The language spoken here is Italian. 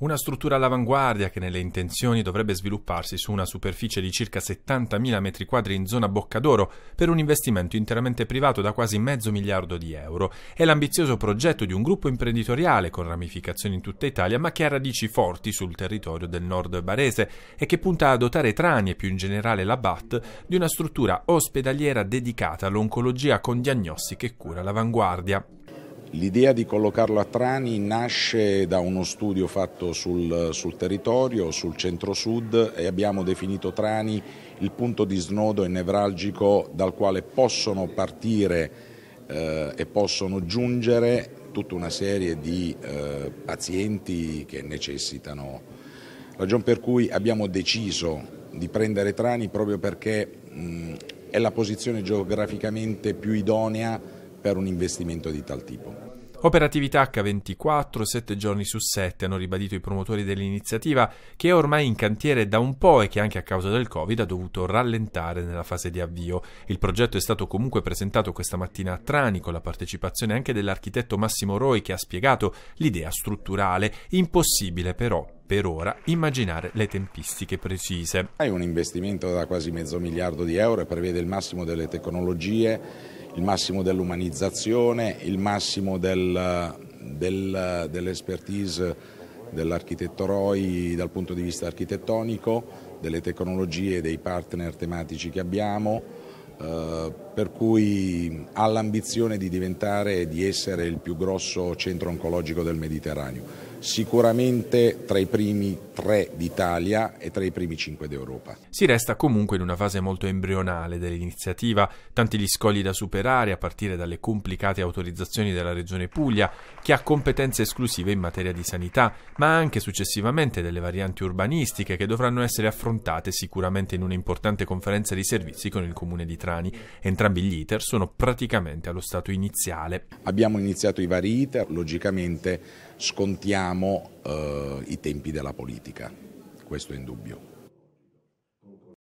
Una struttura all'avanguardia che nelle intenzioni dovrebbe svilupparsi su una superficie di circa 70.000 m2 in zona Bocca d'Oro per un investimento interamente privato da quasi mezzo miliardo di euro. È l'ambizioso progetto di un gruppo imprenditoriale con ramificazioni in tutta Italia ma che ha radici forti sul territorio del nord barese e che punta a dotare Trani e più in generale la BAT di una struttura ospedaliera dedicata all'oncologia con diagnostiche e cura all'avanguardia. L'idea di collocarlo a Trani nasce da uno studio fatto sul, sul territorio, sul centro-sud e abbiamo definito Trani il punto di snodo e nevralgico dal quale possono partire eh, e possono giungere tutta una serie di eh, pazienti che necessitano. Ragion per cui abbiamo deciso di prendere Trani proprio perché mh, è la posizione geograficamente più idonea per un investimento di tal tipo. Operatività H24, 7 giorni su 7, hanno ribadito i promotori dell'iniziativa, che è ormai in cantiere da un po' e che anche a causa del Covid ha dovuto rallentare nella fase di avvio. Il progetto è stato comunque presentato questa mattina a Trani, con la partecipazione anche dell'architetto Massimo Roi, che ha spiegato l'idea strutturale, impossibile però per ora immaginare le tempistiche precise. È un investimento da quasi mezzo miliardo di euro e prevede il massimo delle tecnologie, il massimo dell'umanizzazione, il massimo del, del, dell'expertise dell'architetto ROI dal punto di vista architettonico, delle tecnologie, e dei partner tematici che abbiamo, eh, per cui ha l'ambizione di diventare e di essere il più grosso centro oncologico del Mediterraneo sicuramente tra i primi tre d'Italia e tra i primi cinque d'Europa. Si resta comunque in una fase molto embrionale dell'iniziativa, tanti gli scogli da superare a partire dalle complicate autorizzazioni della Regione Puglia, che ha competenze esclusive in materia di sanità, ma anche successivamente delle varianti urbanistiche che dovranno essere affrontate sicuramente in un'importante conferenza di servizi con il Comune di Trani. Entrambi gli iter sono praticamente allo stato iniziale. Abbiamo iniziato i vari iter, logicamente scontiamo ridurriamo eh, i tempi della politica, questo è indubbio.